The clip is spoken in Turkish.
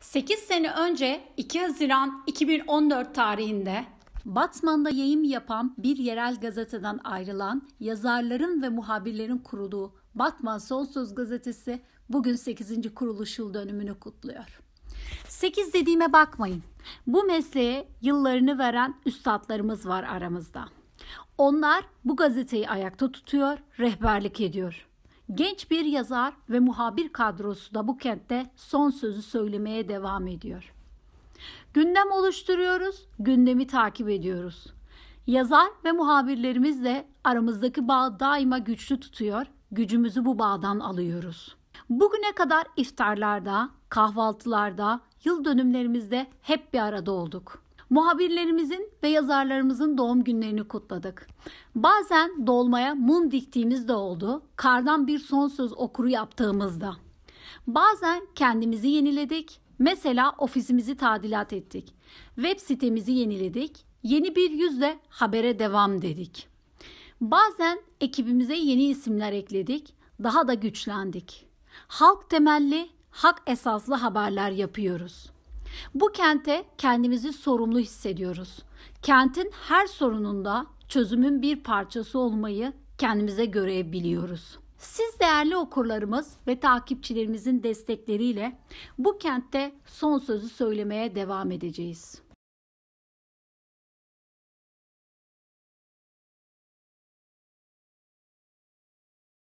8 sene önce 2 Haziran 2014 tarihinde Batman'da yayım yapan bir yerel gazeteden ayrılan yazarların ve muhabirlerin kurulduğu Batman Son Söz gazetesi bugün 8. kuruluş yıl dönümünü kutluyor. 8 dediğime bakmayın. Bu mesleğe yıllarını veren üstadlarımız var aramızda. Onlar bu gazeteyi ayakta tutuyor, rehberlik ediyor. Genç bir yazar ve muhabir kadrosu da bu kentte son sözü söylemeye devam ediyor. Gündem oluşturuyoruz, gündemi takip ediyoruz. Yazar ve muhabirlerimiz de aramızdaki bağ daima güçlü tutuyor, gücümüzü bu bağdan alıyoruz. Bugüne kadar iftarlarda, kahvaltılarda, yıl dönümlerimizde hep bir arada olduk. Muhabirlerimizin ve yazarlarımızın doğum günlerini kutladık. Bazen dolmaya mum diktiğimiz de oldu. Kardan bir son söz okuru yaptığımızda. Bazen kendimizi yeniledik. Mesela ofisimizi tadilat ettik. Web sitemizi yeniledik. Yeni bir yüzle habere devam dedik. Bazen ekibimize yeni isimler ekledik. Daha da güçlendik. Halk temelli, hak esaslı haberler yapıyoruz.'' Bu kente kendimizi sorumlu hissediyoruz. Kentin her sorununda çözümün bir parçası olmayı kendimize görebiliyoruz. Siz değerli okurlarımız ve takipçilerimizin destekleriyle bu kentte son sözü söylemeye devam edeceğiz.